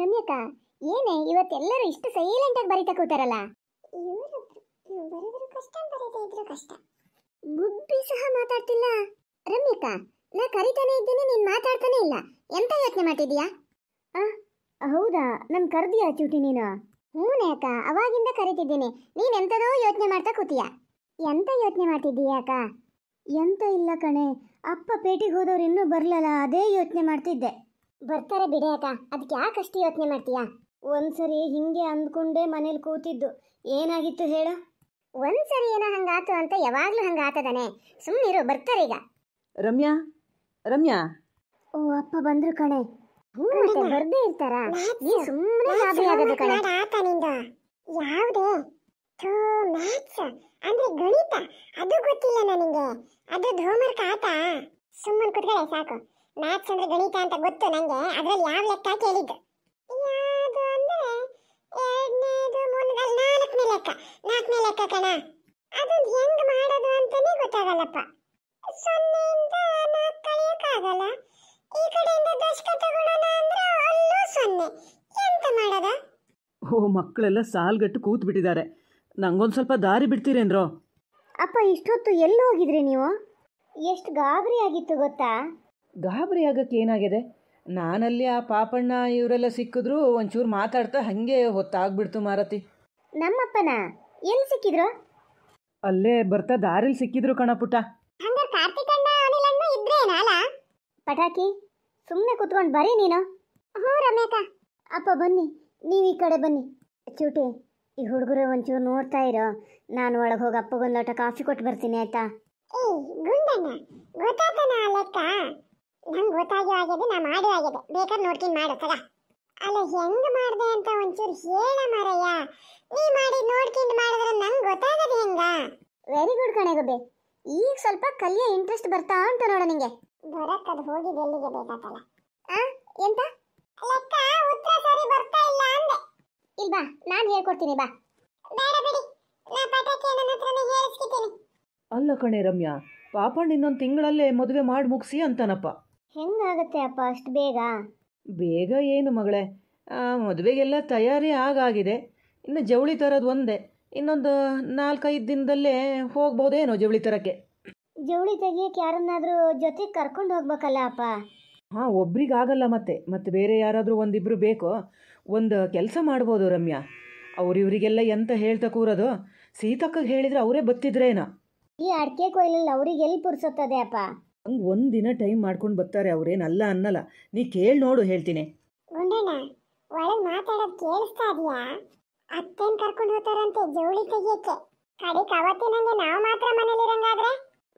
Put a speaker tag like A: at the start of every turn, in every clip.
A: ರಮ್ಯಕ್ಕ ಏನೇ ಇವತ್ತೆಲ್ಲರೂ ಇಷ್ಟು ಸೈಲೆಂಟ್ ಆಗಿ ಬರಿತಾ ಕೂತಾರಲ್ಲ
B: ಕಷ್ಟ ಬರೀತಾ ಇದ್ರು ಕಷ್ಟ
A: ಗುಬ್ಬಿ ಸಹ ಮಾತಾಡ್ತಿಲ್ಲ ರಮ್ಯಕ್ಕ ನಾ ಕರಿತಾನೆ ಇದ್ದೀನಿ ನೀನು ಮಾತಾಡ್ತಾನೆ ಇಲ್ಲ ಎಂತ ಯೋಚನೆ ಮಾಡ್ತಿದ್ಯಾ ಆ ಹೌದಾ ನಾನು ಕರೆದಿಯಾ ಚೂಟಿ ನೀನು ಹ್ಞೂನೇ ಅಕ್ಕ ಅವಾಗಿಂದ ಕರಿತಿದ್ದೀನಿ ನೀನು ಎಂತದೋ ಯೋಚನೆ ಮಾಡ್ತಾ ಕೂತೀಯಾ ಎಂತ ಯೋಚನೆ ಮಾಡ್ತಿದ್ದೀಯ ಅಕ್ಕ ಎಂತ ಇಲ್ಲ ಕಣೆ ಅಪ್ಪ ಪೇಟಿಗೆ ಹೋದವ್ರು ಇನ್ನೂ ಬರಲಲ್ಲ ಅದೇ ಯೋಚನೆ ಮಾಡ್ತಿದ್ದೆ ಬರ್ತಾರೆ ಬಿಡೆ ಅಕ್ಕ ಅದಕ್ಕೆ ಯಾಕಷ್ಟು ಯೋಚನೆ ಮಾಡ್ತೀಯಾ ಒಂದ್ಸರಿ ಹಿಂಗೆ ಅಂದ್ಕೊಂಡೆ ಮನೇಲಿ ಕೂತಿದ್ದು ಏನಾಗಿತ್ತು ಹೇಳು ಒಂದ್ಸರಿ ಏನೋ ಹಂಗಾತು ಅಂತ ಯಾವಾಗಲೂ ಹಂಗಾತದಾನೆ ಸುಮ್ಮನಿರು ಬರ್ತಾರೆ ಈಗ
C: ರಮ್ಯಾ ರಮ್ಯಾ ಓ ಅಪ್ಪ ಬಂದ್ರು ಕಣೆ ಬರ್ದೇ
A: ಇರ್ತಾರಾ
B: ನೀ ಸುಮ್ಮನೆ ಗಾಬರಿ ಆಗೋದು ಕಣೆ ಆತ ನಿಂದು ಯಾವುದೇ ಥೂ ಮ್ಯಾಥ್ಸ್ ಅಂದ್ರೆ ಗಣಿತ ಅದು ಗೊತ್ತಿಲ್ಲ ನನಗೆ ಅದು ಹೋಮ್ವರ್ಕ್ ಆತ ಸುಮ್ಮನೆ ಕುತ್ಕೊಳ್ಳೆ ಸಾಕು ಮ್ಯಾಥ್ಸ್ ಅಂದ್ರೆ ಗಣಿತ ಅಂತ ಗೊತ್ತು ನಂಗೆ ಅದ್ರಲ್ಲಿ ಯಾವ ಲೆಕ್ಕ ಕೇಳಿದ್ದು ಯಾವುದು ಅಂದ್ರೆ ಎರಡನೇದು ಮೂರನೇದು ನಾಲ್ಕನೇ ಲೆಕ್ಕ ನಾಲ್ಕನೇ ಲೆಕ್ಕ ಕಣ ಅದೊಂದು ಹೆಂಗ್ ಮಾಡೋದು ಅಂತಾನೆ ಗೊತ್ತಾಗಲ್ಲಪ್ಪ ಸೊನ್ನೆಯಿಂದ ನಾಲ್ಕು ಆಗಲ್ಲ ಈ ಕಡೆಯಿಂದ ದಶಕ ತಗೊಳ್ಳೋಣ ಅಂದ್ರೆ ಅಲ್ಲೂ ಸೊನ್ನೆ ಎಂತ
C: ಮಾಡದ ಓ ಮಕ್ಕಳೆಲ್ಲ ಸಾಲ್ಗಟ್ಟು ಕೂತ್ ಬಿಟ್ಟಿದ್ದಾರೆ ನಂಗೊಂದು ಸ್ವಲ್ಪ ದಾರಿ ಬಿಡ್ತೀರೇನ್ರೋ
A: ಅಪ್ಪ ಇಷ್ಟೊತ್ತು ಎಲ್ಲಿ ಹೋಗಿದ್ರಿ ನೀವು ಎಷ್ಟು ಗಾಬರಿ
C: ಆಗಿತ್ತು ಗೊತ್ತಾ ಗಾಬರಿ ಆಗೋಕ್ಕೆ ಏನಾಗಿದೆ ನಾನಲ್ಲಿ ಆ ಪಾಪಣ್ಣ ಇವರೆಲ್ಲ ಸಿಕ್ಕಿದ್ರು ಒಂಚೂರು ಮಾತಾಡ್ತಾ ಹಾಗೆ ಹೊತ್ತಾಗ್ಬಿಡ್ತು ಮಾರತಿ ನಮ್ಮಪ್ಪನ ಎಲ್ಲಿ ಸಿಕ್ಕಿದ್ರು ಅಲ್ಲೇ ಬರ್ತಾ ದಾರಿಲಿ ಸಿಕ್ಕಿದ್ರು ಕಣಪುಟ್ಟ
A: ಹಂಗಾರೆ ಪಟಾಕಿ ಸುಮ್ಮನೆ ಕುತ್ಕೊಂಡು ಬರೀ ನೀನು ಹ್ಞೂ ರಮ್ಯಾಕ ಅಪ್ಪ ಬನ್ನಿ ನೀವು ಈ ಕಡೆ ಬನ್ನಿ ಚೂಟಿ ಈ ಹುಡುಗರು ಒಂಚೂರು ನೋಡ್ತಾ ಇರೋ ನಾನು ಒಳಗೆ ಹೋಗಿ ಅಪ್ಪಗೊಂದು ಲೋಟ ಕಾಫಿ ಕೊಟ್ಟು ಬರ್ತೀನಿ ಆಯ್ತಾ ಏ ಗುಂಡಣ್ಣ ಗೊತ್ತಾತನ ಲೆಕ್ಕ ನಂಗೆ ಗೊತ್ತಾಗಿ ಆಗಿದೆ ನಾ ಮಾಡಿ ಆಗಿದೆ ಬೇಕಾದ್ರೆ ನೋಡ್ತೀನಿ ಮಾಡು ತಗ
B: ಅಲ್ಲ ಹೆಂಗ್ ಮಾಡ್ದೆ ಅಂತ ಒಂಚೂರು ಹೇಳ ಮಾರಯ್ಯ ನೀ ಮಾಡಿ ನೋಡ್ಕೊಂಡು ಮಾಡಿದ್ರೆ ನಂಗೆ
A: ಗೊತ್ತಾಗದು ಹೆಂಗ ವೆರಿ ಗುಡ್ ಕಣೆ ಗೊಬ್ಬೆ ಈಗ ಸ್ವಲ್ಪ ಕಲಿಯ ಇಂಟ್ರೆಸ್ಟ್ ಬರ್ತಾ ಅಂತ ನೋಡು ನಿಂಗೆ ಬರಕ್ ಅದು ಹೋಗಿದ್ದು ಎಲ್ಲಿಗೆ ಬೇಕಾತಲ್ಲ ಆ ಎಂತ ಲೆಕ್ಕ ಉತ್ತರ ಸರಿ ಬರ್ತಾ ಇಲ್ಲ ಅಂದೆ ಇಲ್ಲಿ ಬಾ ನಾನು ಹೇಳ್ಕೊಡ್ತೀನಿ ಬಾ ಬೇಡ ಬಿಡಿ ನಾ ಪಟಾಕಿ ನನ್ನ ಹತ್ರನೇ
C: ಹೇಳಿಸ್ಕಿತೀನಿ ಅಲ್ಲ ಕಣೆ ರಮ್ಯಾ ಪಾಪಣ್ಣ ಇನ್ನೊಂದು ತಿಂಗಳಲ್ಲೇ ಮದುವೆ ಮಾಡಿ ಮುಗಿಸಿ ಅಂತಾನಪ್ಪ ಹೆಂಗಾಗತ್ತೆ ಅಪ್ಪ ಅಷ್ಟು ಬೇಗ ಬೇಗ ಏನು ಮಗಳೇ ಮದುವೆಗೆಲ್ಲ ತಯಾರಿ ಆಗಾಗಿದೆ ಇನ್ನು ಜವಳಿ ತರೋದು ಒಂದೇ ಇನ್ನೊಂದು ನಾಲ್ಕೈದು ದಿನದಲ್ಲೇ ಹೋಗ್ಬೋದೇನೋ ಜವಳಿ ತರಕ್ಕೆ ಜವಳಿ ತೆಗಿಯಕ್ಕೆ ಯಾರನ್ನಾದರೂ ಜೊತೆಗೆ ಕರ್ಕೊಂಡು ಹೋಗ್ಬೇಕಲ್ಲ ಅಪ್ಪ ಹಾಂ ಒಬ್ರಿಗಾಗಲ್ಲ ಮತ್ತೆ ಮತ್ತೆ ಬೇರೆ ಯಾರಾದರೂ ಒಂದಿಬ್ಬರು ಬೇಕೋ ಒಂದು ಕೆಲಸ ಮಾಡ್ಬೋದು ರಮ್ಯಾ ಅವರಿವರಿಗೆಲ್ಲ ಎಂತ ಹೇಳ್ತಾ ಕೂರೋದು ಸೀತಕ್ಕಗೆ ಹೇಳಿದರೆ ಅವರೇ ಬತ್ತಿದ್ರೇನ
A: ಈ ಅಡಿಕೆ ಕೊಯ್ಲಲ್ಲಿ ಅವ್ರಿಗೆ ಎಲ್ಲಿ ಅಪ್ಪ ಹಂಗೆ
C: ಒಂದಿನ ಟೈಮ್ ಮಾಡ್ಕೊಂಡು ಬರ್ತಾರೆ ಅಲ್ಲ ಅನ್ನಲ್ಲ ನೀ ಕೇಳಿ ನೋಡು ಹೇಳ್ತೀನಿ
B: ಗುಂಡಣ್ಣ ಒಳಗೆ ಮಾತಾಡೋಕೆ ಕೇಳಿಸ್ತಾ ಇದೆಯಾ ಅತ್ತೇನ್ ಕರ್ಕೊಂಡು ಹೋಗ್ತಾರಂತೆ ಜವಳಿ ತೆಗಿಯಕ್ಕೆ ಕಡೆಗೆ ಅವತ್ತೇ ನಂಗೆ ನಾವು ಮಾತ್ರ ಮನೇಲಿರಂಗಾದ್ರೆ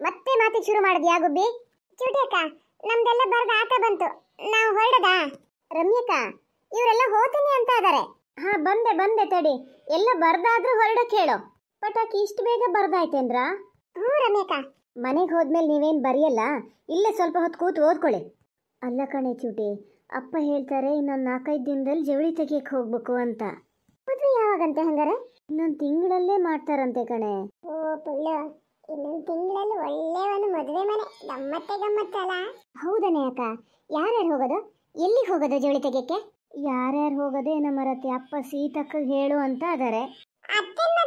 B: ಮತ್ತೆ ಮಾತಿಗೆ ಶುರು ಮಾಡಿದ್ಯಾ ಗುಬ್ಬಿ
A: ಚೂಟಿಯಕ್ಕ ನಮ್ದೆಲ್ಲ ಬರ್ದ ಆಟ ಬಂತು ನಾವು ಹೊರಡದಾ ರಮ್ಯಕ್ಕ ಇವರೆಲ್ಲ ಹೋಗ್ತೀನಿ ಅಂತ ಇದಾರೆ ಹಾ ಬಂದೆ ಬಂದೆ ತಡಿ ಎಲ್ಲ ಬರ್ದಾದ್ರೂ ಹೊರಡಕ್ಕೆ ಹೇಳು ಪಟಾಕಿ ಇಷ್ಟು ಬೇಗ ಬರ್ದಾಯ್ತೇನ್ರಾ ಹ್ಞೂ ರಮ್ಯಕ್ಕ ಮನೆಗೆ ಹೋದ್ಮೇಲೆ ನೀವೇನು ಬರೆಯಲ್ಲ ಇಲ್ಲೇ ಸ್ವಲ್ಪ ಹೊತ್ತು ಕೂತು ಓದ್ಕೊಳ್ಳಿ ಅಲ್ಲ ಕಣೆ ಚೂಟಿ ಅಪ್ಪ ಹೇಳ್ತಾರೆ ಇನ್ನೊಂದು ನಾಲ್ಕೈದು ದಿನದಲ್ಲಿ ಜವಳಿ ತೆಗಿಯಕ್ಕೆ ಹೋಗ್ಬೇಕು ಅಂತ ಮದುವೆ ಯಾವಾಗಂತೆ ಹಂಗಾರೆ ಇನ್ನೊಂದು ತಿಂಗಳಲ್ಲೇ ಮಾಡ್ತಾರಂತೆ ಕಣೆ
B: ಓ ಪುಳ್ಳ ಇನ್ನೊಂದು ತಿಂಗಳಲ್ಲಿ ಒಳ್ಳೆ ಒಂದು ಮದುವೆ ಮನೆ ಗಮ್ಮತ್ತೆ
A: ಗಮ್ಮತ್ತಲ್ಲ ಹೌದನೇ ಅಕ್ಕ ಯಾರ್ಯಾರು ಹೋಗೋದು ಎಲ್ಲಿಗೆ ಹೋಗೋದು ಜವಳಿ ತೆಗಿಯಕ್ಕೆ ಯಾರ್ಯಾರು ಹೋಗೋದೇ ನಮ್ಮ ರತಿ ಅಪ್ಪ ಸೀತಕ್ಕ ಹೇಳು ಅಂತ ಅದಾರೆ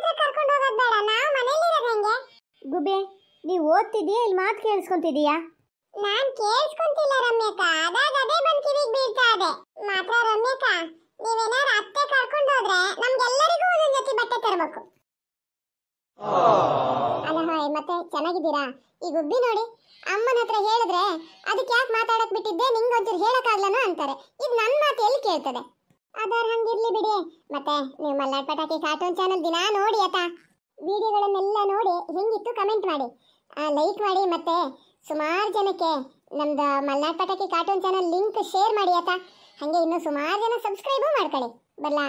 A: ಮಾತ್ರ ಕರ್ಕೊಂಡು ನಾವು ಗುಬೆ ನೀವು ಓದ್ತಿದ್ಯಾ ಇಲ್ಲಿ ಮಾತು ಕೇಳಿಸ್ಕೊಂತಿದ್ಯಾ ನಾನ್ ಕೇಳಿಸ್ಕೊಂತಿಲ್ಲ ರಮ್ಯಕಾ ಅದಾಗ ಅದೇ ಬಂದ್ ಕಿವಿಗೆ ಬೀಳ್ತಾ ಇದೆ ಮಾತ್ರ ರಮ್ಯಕಾ
B: ನೀವೇನಾರ ಅತ್ತೆ ಕರ್ಕೊಂಡು ಹೋದ್ರೆ ನಮ್ಗೆಲ್ಲರಿಗೂ ಒಂದೊಂದು ಜೊತೆ ಬಟ್ಟೆ ತರಬೇಕು ಅಲ್ಲ ಹಾಯ್ ಮತ್ತೆ ಚೆನ್ನಾಗಿದ್ದೀರಾ ಈ ಗುಬ್ಬಿ ನೋಡಿ ಅಮ್ಮನ ಹತ್ರ ಹೇಳಿದ್ರೆ ಅದಕ್ಕೆ ಯಾಕೆ ಮಾತಾಡಕ್ ಬಿಟ್ಟಿದ್ದೆ ನಿಂಗೊಂಚೂರು ಹೇಳಕ್ಕಾಗ್ಲನು ಅಂತಾರೆ ಇದು ನನ್ನ ಮಾತು ಎಲ್ಲಿ ಕೇಳ್ತದೆ ಅದಾರ ಹಂಗಿರ್ಲಿ ಬಿಡಿ ಮತ್ತೆ ನೀವು ಮಲ್ಲಾಡ್ ಪಟಾಕಿ ಕಾರ್ಟೂನ್ ಚಾನಲ್ ದಿನ ನೋಡಿ ಆತಾ ವಿಡಿಯೋಗಳನ್ನೆಲ್ಲ ನೋಡಿ ಹೆಂಗಿತ್ತು ಕಮೆಂಟ್ ಮಾಡಿ ಲೈಕ್ ಮಾಡಿ ಮತ್ತೆ ಸುಮಾರು ಜನಕ್ಕೆ ನಮ್ದು ಮಲ್ನಾಡ್ ಪಟಾಕಿ ಕಾರ್ಟೂನ್ ಚಾನಲ್ ಲಿಂಕ್ ಶೇರ್ ಮಾಡಿ ಆತ ಹಾಗೆ ಇನ್ನು ಸುಮಾರು ಜನ ಸಬ್ಸ್ಕ್ರೈಬು ಮಾಡ್ಕೊಳ್ಳಿ ಬರ್ಲಾ